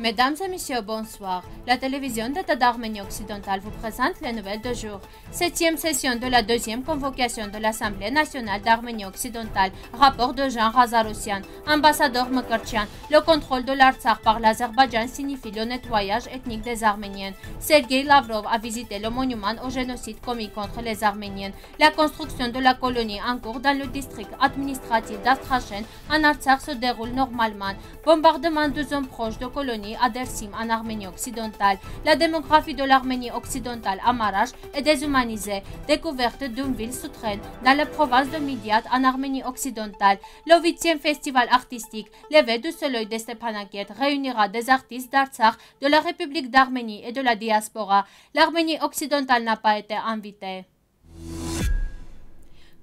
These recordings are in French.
Mesdames et messieurs, bonsoir. La télévision d'État d'Arménie occidentale vous présente les nouvelles de jour. Septième session de la deuxième convocation de l'Assemblée nationale d'Arménie occidentale. Rapport de Jean Razarussian. ambassadeur Mekarchian. Le contrôle de l'Artsakh par l'Azerbaïdjan signifie le nettoyage ethnique des Arméniens. Sergei Lavrov a visité le monument au génocide commis contre les Arméniens. La construction de la colonie en cours dans le district administratif d'Astrachen en Artsakh se déroule normalement. Bombardement de zones proches de colonies à Dersim en Arménie occidentale, la démographie de l'Arménie occidentale à Marrache est déshumanisée. Découverte d'une ville souterraine dans la province de Midiat en Arménie occidentale, le 8e festival artistique Levé du soleil de Stepanakert réunira des artistes d'Artsakh, de la République d'Arménie et de la diaspora. L'Arménie occidentale n'a pas été invitée.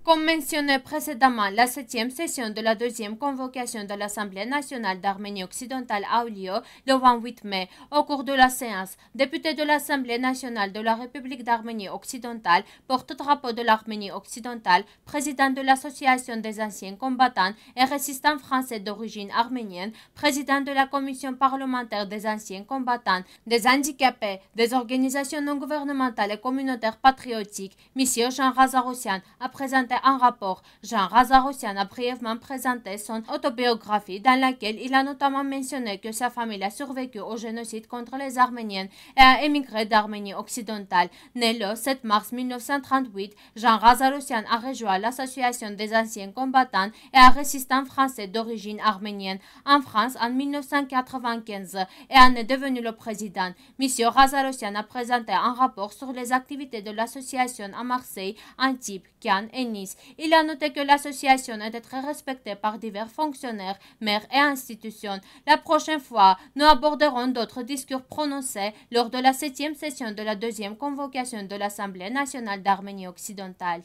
Comme mentionné précédemment, la septième session de la deuxième convocation de l'Assemblée nationale d'Arménie occidentale a eu lieu le 28 mai. Au cours de la séance, député de l'Assemblée nationale de la République d'Arménie occidentale, porte-drapeau de l'Arménie occidentale, président de l'Association des anciens combattants et résistants français d'origine arménienne, président de la Commission parlementaire des anciens combattants, des handicapés, des organisations non gouvernementales et communautaires patriotiques, M. Jean Razarossian a présenté en rapport. Jean Razarosian a brièvement présenté son autobiographie dans laquelle il a notamment mentionné que sa famille a survécu au génocide contre les Arméniens et a émigré d'Arménie occidentale. Né le 7 mars 1938, Jean Razarosian a rejoint l'association des anciens combattants et résistants français d'origine arménienne en France en 1995 et en est devenu le président. Monsieur Razarosian a présenté un rapport sur les activités de l'association à Marseille, Antibes, Cannes et Nice. Il a noté que l'association est très respectée par divers fonctionnaires, maires et institutions. La prochaine fois, nous aborderons d'autres discours prononcés lors de la septième session de la deuxième convocation de l'Assemblée nationale d'Arménie occidentale.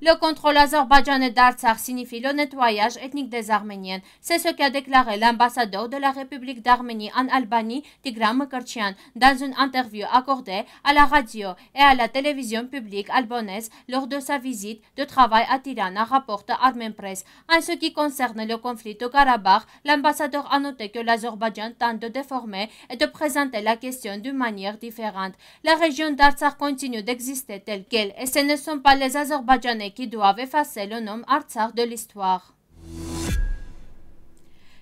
Le contrôle azerbaïdjanais d'Artsakh signifie le nettoyage ethnique des Arméniens. C'est ce qu'a déclaré l'ambassadeur de la République d'Arménie en Albanie, Tigran Mkrtchian, dans une interview accordée à la radio et à la télévision publique albanaise lors de sa visite de travail à Tirana, rapporte Armen Press. En ce qui concerne le conflit au Karabakh, l'ambassadeur a noté que l'Azerbaïdjan tente de déformer et de présenter la question d'une manière différente. La région d'Artsakh continue d'exister telle qu'elle et ce ne sont pas les Azerbaïdjanais մեկի դու ավեֆա սելոնում արցախ դոլիստուաղ։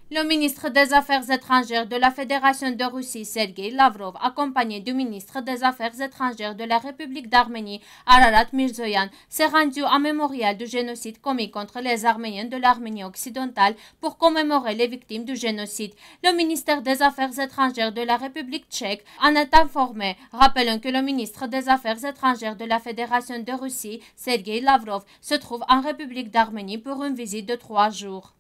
Le ministre des Affaires étrangères de la Fédération de Russie, Sergei Lavrov, accompagné du ministre des Affaires étrangères de la République d'Arménie, Ararat Mirzoyan, s'est rendu en mémorial du génocide commis contre les Arméniens de l'Arménie occidentale pour commémorer les victimes du génocide. Le ministère des Affaires étrangères de la République tchèque en est informé, rappelant que le ministre des Affaires étrangères de la Fédération de Russie, Sergei Lavrov, se trouve en République d'Arménie pour une visite de trois jours.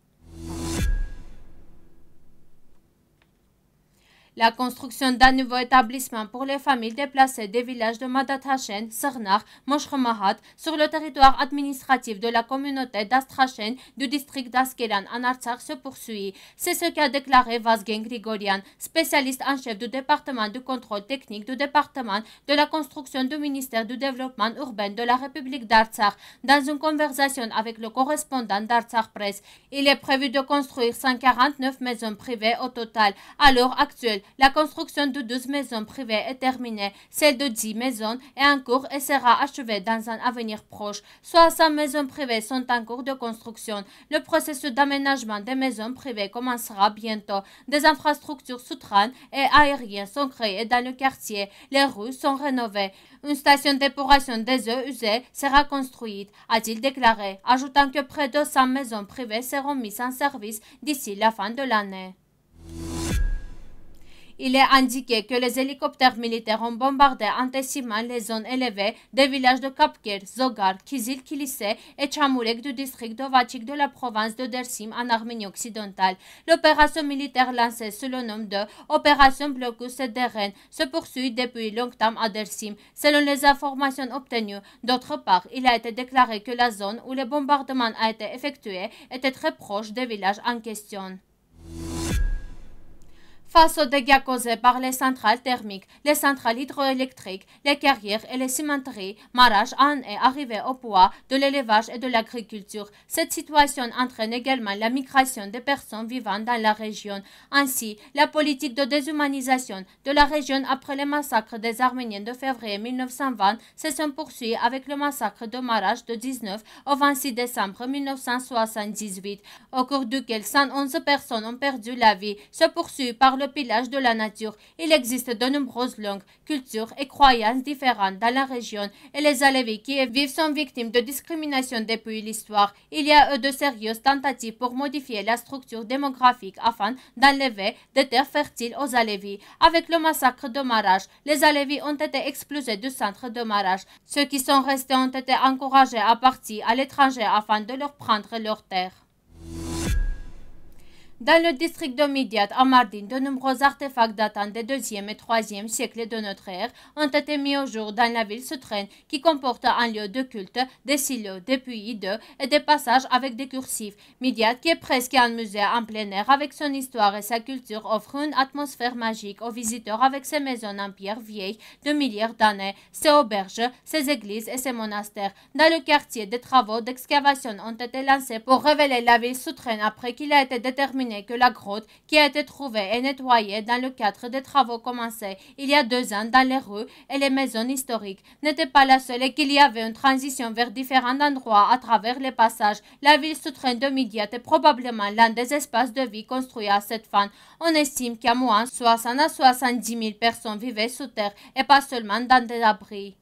La construction d'un nouveau établissement pour les familles déplacées des villages de Madat Hachen, Sernar, Moshremahat, sur le territoire administratif de la communauté d'Astrachen du district d'Askelan en Artsakh se poursuit. C'est ce qu'a déclaré Vazgen Grigorian, spécialiste en chef du département de contrôle technique du département de la construction du ministère du développement urbain de la République d'Artsakh dans une conversation avec le correspondant d'Artsakh Press. Il est prévu de construire 149 maisons privées au total à l'heure actuelle la construction de 12 maisons privées est terminée, celle de 10 maisons est en cours et sera achevée dans un avenir proche. 60 maisons privées sont en cours de construction. Le processus d'aménagement des maisons privées commencera bientôt. Des infrastructures souterraines et aériennes sont créées dans le quartier. Les rues sont rénovées. Une station d'épuration des eaux usées sera construite, a-t-il déclaré, ajoutant que près de 100 maisons privées seront mises en service d'ici la fin de l'année. Il est indiqué que les hélicoptères militaires ont bombardé intensément les zones élevées des villages de Kapkir, Zogar, Kizil, Kilise et Chamourek du district d'Ovachik de la province de Dersim en Arménie occidentale. L'opération militaire lancée sous le nom de Opération Blocus et Deren se poursuit depuis longtemps à Dersim, selon les informations obtenues. D'autre part, il a été déclaré que la zone où le bombardement a été effectué était très proche des villages en question. Face aux dégâts causés par les centrales thermiques, les centrales hydroélectriques, les carrières et les cimenteries, marage en est arrivé au poids de l'élevage et de l'agriculture. Cette situation entraîne également la migration des personnes vivant dans la région. Ainsi, la politique de déshumanisation de la région après les massacres des Arméniens de février 1920 se poursuit avec le massacre de marage de 19 au 26 décembre 1978, au cours duquel 111 personnes ont perdu la vie, se poursuit par le pillage de la nature. Il existe de nombreuses langues, cultures et croyances différentes dans la région et les Alévis qui vivent sont victimes de discrimination depuis l'histoire. Il y a eu de sérieuses tentatives pour modifier la structure démographique afin d'enlever des terres fertiles aux Alevis. Avec le massacre de marage les Alévis ont été explosés du centre de marage. Ceux qui sont restés ont été encouragés à partir à l'étranger afin de leur prendre leurs terres. Dans le district de Midiat, à Mardin, de nombreux artefacts datant des 2e et 3e siècles de notre ère ont été mis au jour dans la ville souterraine qui comporte un lieu de culte, des silos, des puits et des passages avec des cursifs. Midiat, qui est presque un musée en plein air avec son histoire et sa culture, offre une atmosphère magique aux visiteurs avec ses maisons en pierre vieilles de milliers d'années, ses auberges, ses églises et ses monastères. Dans le quartier, des travaux d'excavation ont été lancés pour révéler la ville souterraine après qu'il a été déterminé que la grotte qui a été trouvée et nettoyée dans le cadre des travaux commencés il y a deux ans dans les rues et les maisons historiques n'était pas la seule et qu'il y avait une transition vers différents endroits à travers les passages. La ville souterraine de Midiate est probablement l'un des espaces de vie construits à cette fin. On estime qu'à moins 60 à 70 000 personnes vivaient sous terre et pas seulement dans des abris.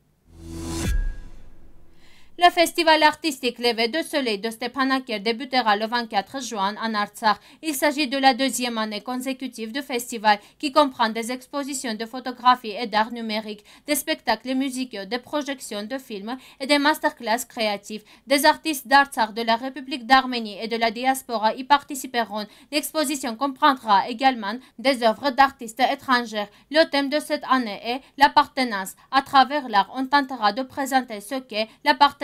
Le festival artistique Levé de Soleil de Stepanakert débutera le 24 juin en Artsakh. Il s'agit de la deuxième année consécutive du festival qui comprend des expositions de photographie et d'art numérique, des spectacles musicaux, des projections de films et des masterclass créatifs. Des artistes d'Artsakh de la République d'Arménie et de la diaspora y participeront. L'exposition comprendra également des œuvres d'artistes étrangers. Le thème de cette année est l'appartenance. À travers l'art, on tentera de présenter ce qu'est l'appartenance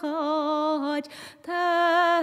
hogy te